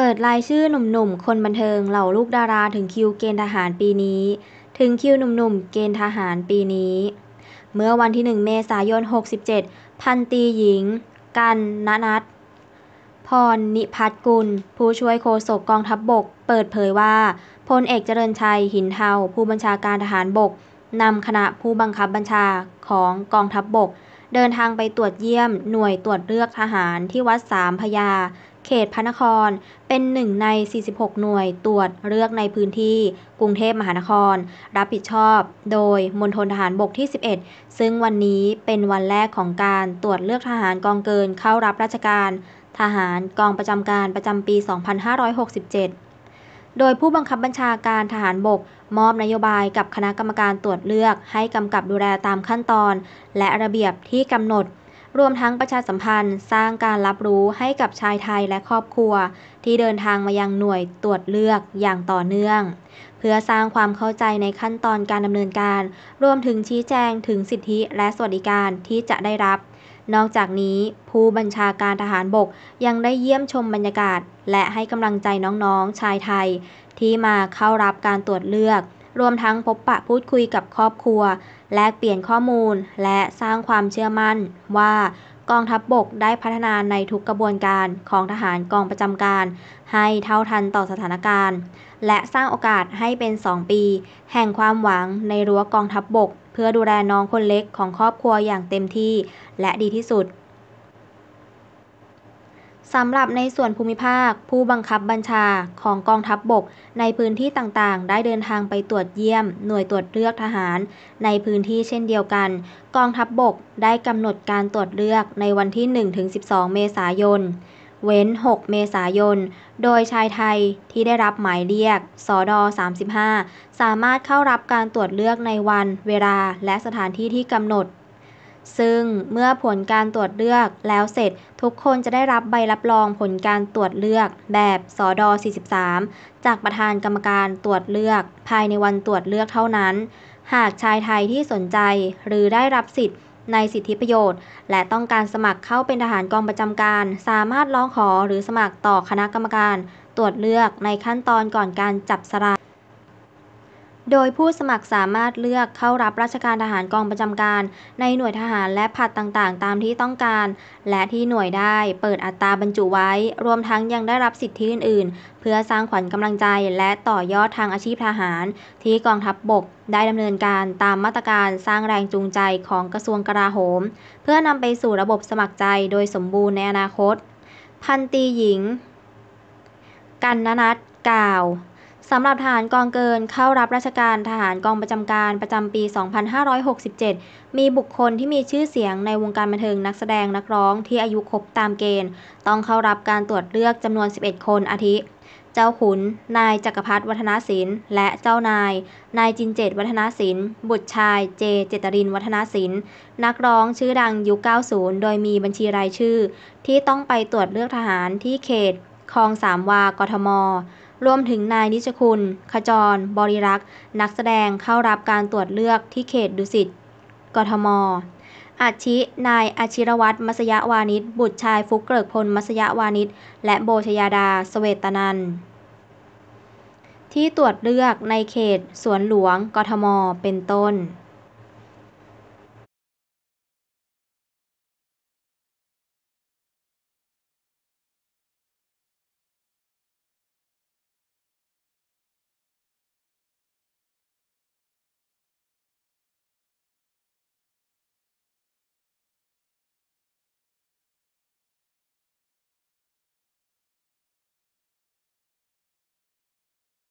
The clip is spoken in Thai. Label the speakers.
Speaker 1: เปิดรายชื่อหนุ่มๆ คนบันเทิงเหล่าลูกดาราถึงคิวเกณฑ์ทหารปีนี้ ถึงคิวหนุ่มๆ เกณฑ์ทหารปีนี้ เมื่อวันที่ 1 เมษายน 67 พันตีหญิง กันณนัทพรนิพัฒกุลผู้ช่วยโฆษกกองทัพบบก เปิดเผยว่าพลเอกเจริญชัยหินเทาผู้บัญชาการทหารบกนำคณะผู้บังคับบัญชาของกองทัพบบกเดินทางไปตรวจเยี่ยมหน่วยตรวจเลือกทหารที่วัดสามพยาเขตพระนครเป็นหนึ่งใน 46 หน่วยตรวจเลือกในพื้นที่กรุงเทพมหานคร รับผิดชอบโดยมณฑลทหารบกที่ 11 ซึ่งวันนี้เป็นวันแรกของการตรวจเลือกทหารกองเกินเข้ารับราชการ ทหารกองประจำการประจำปี 2567 โดยผู้บังคับบัญชาการทหารบก มอบนโยบายกับคณะกรรมการตรวจเลือก ให้กำกับดูแลตามขั้นตอน และระเบียบที่กำหนดรวมทั้งประชาสัมพันธ์สร้างการรับรู้ให้กับชายไทยและครอบครัว ที่เดินทางมายังหน่วยตรวจเลือกอย่างต่อเนื่อง เพื่อสร้างความเข้าใจในขั้นตอนการดำเนินการรวมถึงชี้แจงถึงสิทธิและสวัสดิการที่จะได้รับ นอกจากนี้ผู้บัญชาการทหารบกยังได้เยี่ยมชมบรรยากาศและให้กำลังใจน้องๆชายไทย ที่มาเข้ารับการตรวจเลือกรวมทั้งพบปะพูดคุยกับครอบครัว แลกเปลี่ยนข้อมูลและสร้างความเชื่อมั่น ว่ากองทัพบบกได้พัฒนาในทุกกระบวนการของทหารกองประจำการให้เท่าทันต่อสถานการณ์และสร้างโอกาสให้เป็น 2 ปี แห่งความหวังในรั้วกองทัพบบก เพื่อดูแลน้องคนเล็กของครอบครัวอย่างเต็มที่และดีที่สุดสำหรับในส่วนภูมิภาคผู้บังคับบัญชาของกองทัพบบก ในพื้นที่ต่างๆ ได้เดินทางไปตรวจเยี่ยม หน่วยตรวจเลือกทหาร ในพื้นที่เช่นเดียวกัน กองทัพบบกได้กำหนดการตรวจเลือกในวันที่ 1-12 เมษายน เว้น 6 เมษายนโดยชายไทยที่ได้รับหมายเรียกสด35สามารถเข้ารับการตรวจเลือกในวันเวลาและสถานที่ที่กำหนดซึ่งเมื่อผลการตรวจเลือกแล้วเสร็จทุกคนจะได้รับใบรับรองผลการตรวจเลือกแบบสอด43จากประธานกรรมการตรวจเลือก ภายในวันตรวจเลือกเท่านั้น หากชายไทยที่สนใจ หรือได้รับสิทธิ์ในสิทธิประโยชน์ และต้องการสมัครเข้าเป็นทหารกองประจำการสามารถร้องขอหรือสมัครต่อคณะกรรมการตรวจเลือกในขั้นตอนก่อนการจับสลากโดยผู้สมัครสามารถเลือกเข้ารับราชการทหารกองประจำการ ในหน่วยทหารและผัดต่างๆ ตามที่ต้องการ และที่หน่วยได้เปิดอัตราบรรจุไว้ รวมทั้งยังได้รับสิทธิอื่นๆ เพื่อสร้างขวัญกำลังใจและต่อยอดทางอาชีพทหาร ที่กองทัพบบกได้ดำเนินการตามมาตรการสร้างแรงจูงใจของกระทรวงกลาโหม เพื่อนำไปสู่ระบบสมัครใจ โดยสมบูรณ์ในอนาคต พันตีหญิงกันนนัทกล่าวสำหรับทหารกองเกินเข้ารับราชการทหารกองประจำการประจำปี 2567 มีบุคคลที่มีชื่อเสียงในวงการบันเทิงนักแสดงนักร้องที่อายุครบตามเกณฑ์ ต้องเข้ารับการตรวจเลือก จำนวน 11 คน อาทิ เจ้าขุน นายจักรพัฒวัฒนศิลป์และเจ้านาย นายจินเจตวัฒนศิลป์ บุตรชายเจเจตรินวัฒนศิลป์นักร้องชื่อดังยุค90 โดยมีบัญชีรายชื่อ ที่ต้องไปตรวจเลือกทหารที่เขตคลองสามวากทมรวมถึงนายนิชคุณ ขจร บริรักษ์ นักแสดงเข้ารับการตรวจเลือกที่เขตดุสิตกทม อาชินายอาชิรวัตรมัสยาวานิช บุตรชายฟุกเกิกพล มัสยาวานิช และโบชยาดา สเวตนันที่ตรวจเลือกในเขตสวนหลวง กทม เป็นต้น